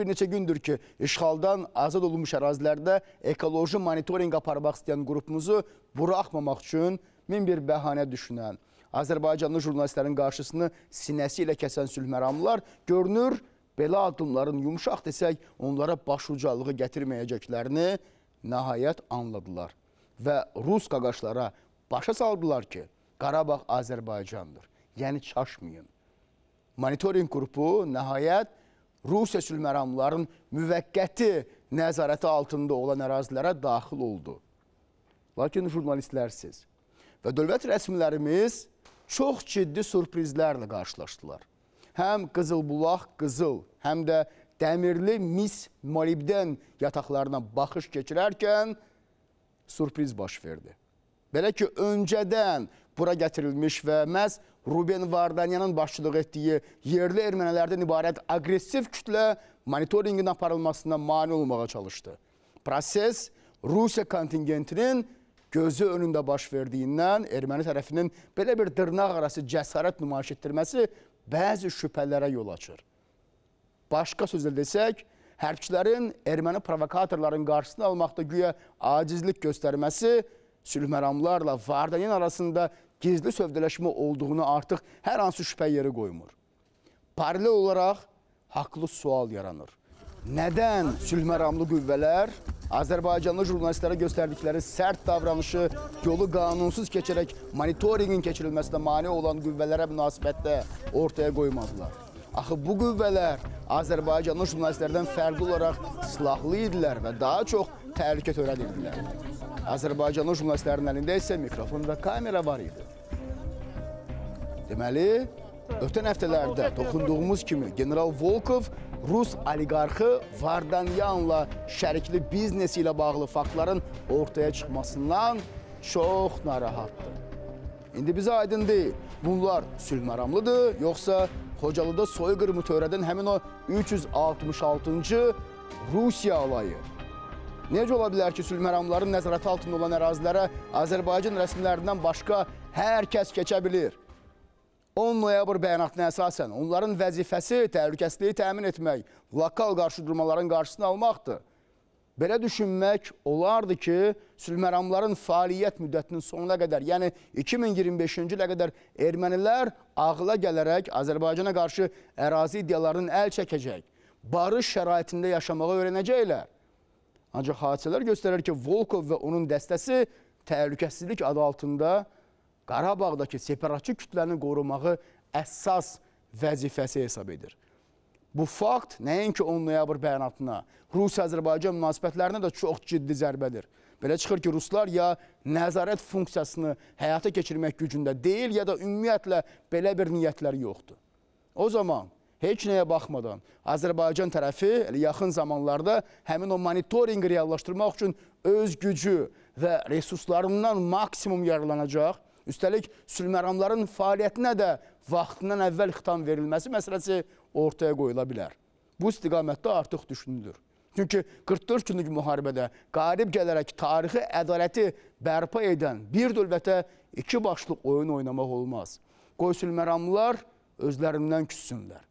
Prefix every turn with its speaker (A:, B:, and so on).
A: bir neçə gündür ki, işğaldan azad olunmuş ərazilərdə ekoloji monitorinq aparmaq istəyən qrupumuzu buraxmamaq üçün min bir bəhanə düşünən, Azərbaycanlı jurnalistlərin qarşısını sinəsi ilə kəsən sülhməramlılar görünür, belə addımların yumşaq desək, onlara başucalığı gətirməyəcəklərini nəhayət anladılar və Rus qaqaşlara başa saldılar ki, Qarabağ Azərbaycandır, yəni çaşmayın. Monitoring qrupu nəhayət Rusiya sülməramların müvəqqəti nəzarəti altında olan ərazilərə daxil oldu. Lakin jurnalistlərsiz və dövlət rəsmilərimiz çox ciddi sürprizlərlə qarşılaşdılar. Həm Qızılbulaq Qızıl, həm də dəmirli mis molibdən yataqlarına baxış keçirərkən sürpriz baş verdi. Belə ki, öncədən bura gətirilmiş və məhz Ruben Vardanyanın başçılıq etdiyi yerli ermənilərdən ibarət aqressiv kütlə monitoringin aparılmasına mani olmağa çalışdı. Proses Rusiya kontingentinin gözü önündə baş verdiyindən erməni tərəfinin belə bir dırnaq arası cəsarət nümayiş etdirməsi bəzi şübhələrə yol açır. Başqa sözlə desək, hərbçilərin erməni provokatorların qarşısını almaqda güya acizlik göstərməsi sülhməramlarla Vardanyan arasında gizli sövdələşmə olduğunu artıq hər hansı şübhə yeri qoymur. Paralel olaraq haqlı sual yaranır. Nədən sülhməramlı qüvvələr Azərbaycanlı jurnalistlərə göstərdikləri sərt davranışı yolu qanunsuz keçərək monitoringin keçirilməsinə mane olan qüvvələrə münasibətdə ortaya qoymadılar? Axı bu qüvvələr Azərbaycanlı jurnalistlərdən fərqli olaraq silahlı idilər və daha çox təhlükə törədirdilər. Azərbaycanlı jurnalistlərin əlində isə mikrofon və kamera var idi. Deməli, ötən həftələrdə toxunduğumuz kimi General Volkov Rus oliqarxı Vardanyanla şərikli biznesi ilə bağlı faktların ortaya çıxmasından çox narahatdır. İndi bizə aydın deyil, bunlar sülhməramlıdır, yoxsa Xocalıda soyqırımı törədən həmin o 366-cı Rusiya alayı Necə ola bilər ki, sülh məramların nəzarəti altında olan ərazilərə Azərbaycan rəsmilərindən başqa hər kəs keçə bilir? 10 noyabr bəyanatına əsasən onların vəzifəsi təhlükəsizliyi təmin etmək, lokal qarşıdurmaların qarşısını almaqdır. Belə düşünmək olardı ki, sülməramların fəaliyyət müddətinin sonuna qədər, yəni 2025-ci ilə qədər ermənilər ağla gələrək Azərbaycana qarşı ərazi iddialarının əl çəkəcək, barış şəraitində yaşamağı öyrənəcəklər. Ancaq hadisələr göstərir ki, Volkov və onun dəstəsi təhlükəsizlik adı altında Qarabağdakı separatçı kütləni qorumağı əsas vəzifəsi hesab edir. Bu fakt nəinki 10 noyabr bəyanatına, Rusiya-Azərbaycan münasibətlərinə də çox ciddi zərbədir. Belə çıxır ki, ruslar ya nəzarət funksiyasını həyata keçirmək gücündə deyil, ya da ümumiyyətlə belə bir niyyətləri yoxdur. O zaman heç nəyə baxmadan Azərbaycan tərəfi yaxın zamanlarda həmin o monitorinqi reallaşdırmaq üçün öz gücü və resurslarından maksimum yararlanacaq. Üstəlik, sülməramların fəaliyyətinə də vaxtından əvvəl xitam verilməsi məsələsi ortaya qoyula bilər. Bu istiqamətdə artıq düşünülür. Çünki 44 günlük müharibədə qarib gələrək tarixi ədaləti bərpa edən bir dövlətə iki başlıq oyun oynamaq olmaz. Qoy sülməramlar özlərindən küssünlər.